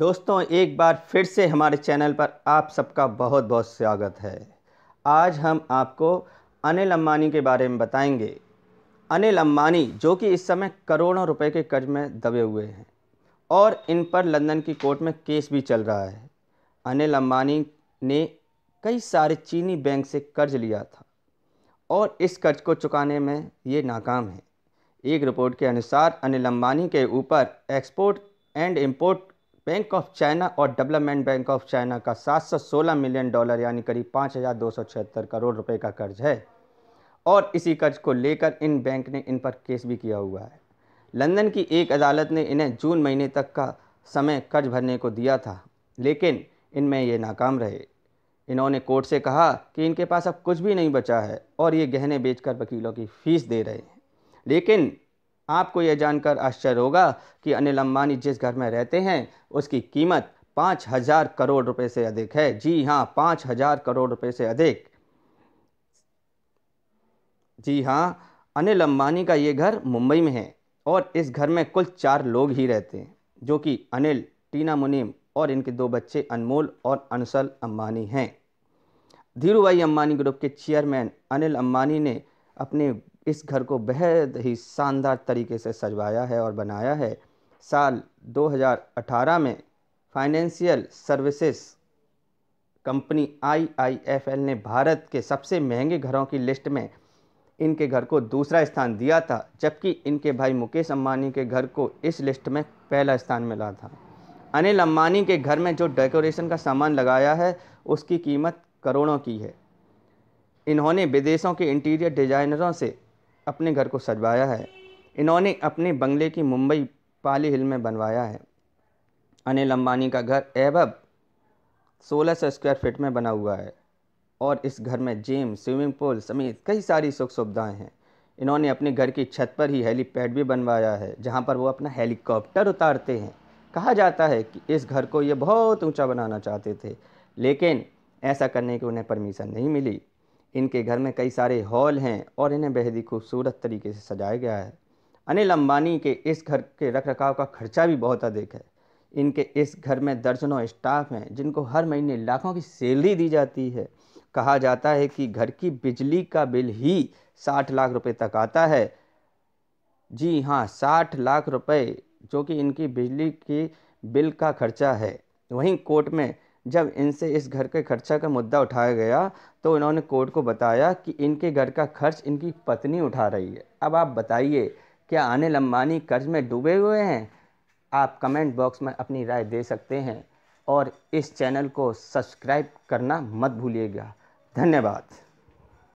दोस्तों एक बार फिर से हमारे चैनल पर आप सबका बहुत बहुत स्वागत है आज हम आपको अनिल अम्बानी के बारे में बताएंगे अनिल अम्बानी जो कि इस समय करोड़ों रुपए के कर्ज में दबे हुए हैं और इन पर लंदन की कोर्ट में केस भी चल रहा है अनिल अम्बानी ने कई सारे चीनी बैंक से कर्ज लिया था और इस कर्ज को चुकाने में ये नाकाम है एक रिपोर्ट के अनुसार अनिल अम्बानी के ऊपर export and import bank of China और डेवलपमेंट बैंक ऑफ चाइना का 716 मिलियन डॉलर यानी करीब पाँच करोड़ रुपए का कर्ज है और इसी कर्ज को लेकर इन बैंक ने इन पर केस भी किया हुआ है लंदन की एक अदालत ने इन्हें जून महीने तक का समय कर्ज भरने को दिया था लेकिन इनमें ये नाकाम रहे इन्होंने कोर्ट से कहा कि इनके पास अब कुछ भी नहीं बचा है और ये गहने बेचकर वकीलों की फ़ीस दे रहे हैं लेकिन आपको यह जानकर आश्चर्य होगा कि अनिल अंबानी जिस घर में रहते हैं उसकी कीमत पाँच हज़ार करोड़ रुपए से अधिक है जी हाँ पाँच हज़ार करोड़ रुपए से अधिक जी हाँ अनिल अंबानी का ये घर मुंबई में है और इस घर में कुल चार लोग ही रहते हैं जो कि अनिल टीना मुनीम और इनके दो बच्चे अनमोल और अनुसल अंबानी हैं धीरू भाई अम्बानी ग्रुप के चेयरमैन अनिल अंबानी ने अपने इस घर को बेहद ही शानदार तरीके से सजवाया है और बनाया है साल 2018 में फाइनेंशियल सर्विसेज कंपनी आईआईएफएल ने भारत के सबसे महंगे घरों की लिस्ट में इनके घर को दूसरा स्थान दिया था जबकि इनके भाई मुकेश अम्बानी के घर को इस लिस्ट में पहला स्थान मिला था अनिल अम्बानी के घर में जो डेकोरेशन का सामान लगाया है उसकी कीमत करोड़ों की है इन्होंने विदेशों के इंटीरियर डिजाइनरों से अपने घर को सजवाया है इन्होंने अपने बंगले की मुंबई पाली हिल में बनवाया है अनिल अंबानी का घर सोलह 1600 स्क्वायर फीट में बना हुआ है और इस घर में जिम स्विमिंग पूल समेत कई सारी सुख सुविधाएँ हैं इन्होंने अपने घर की छत पर ही हेलीपैड भी बनवाया है जहाँ पर वो अपना हेलीकॉप्टर उतारते हैं कहा जाता है कि इस घर को ये बहुत ऊंचा बनाना चाहते थे लेकिन ऐसा करने की उन्हें परमिशन नहीं मिली इनके घर में कई सारे हॉल हैं और इन्हें बेहद ही खूबसूरत तरीके से सजाया गया है अनिल अंबानी के इस घर के रख रखाव का खर्चा भी बहुत अधिक है इनके इस घर में दर्जनों स्टाफ हैं जिनको हर महीने लाखों की सैलरी दी जाती है कहा जाता है कि घर की बिजली का बिल ही साठ लाख रुपए तक आता है जी हाँ साठ लाख रुपए जो कि इनकी बिजली के बिल का खर्चा है वहीं कोर्ट में जब इनसे इस घर के खर्चा का मुद्दा उठाया गया तो उन्होंने कोर्ट को बताया कि इनके घर का खर्च इनकी पत्नी उठा रही है अब आप बताइए क्या आने अम्बानी कर्ज में डूबे हुए हैं आप कमेंट बॉक्स में अपनी राय दे सकते हैं और इस चैनल को सब्सक्राइब करना मत भूलिएगा धन्यवाद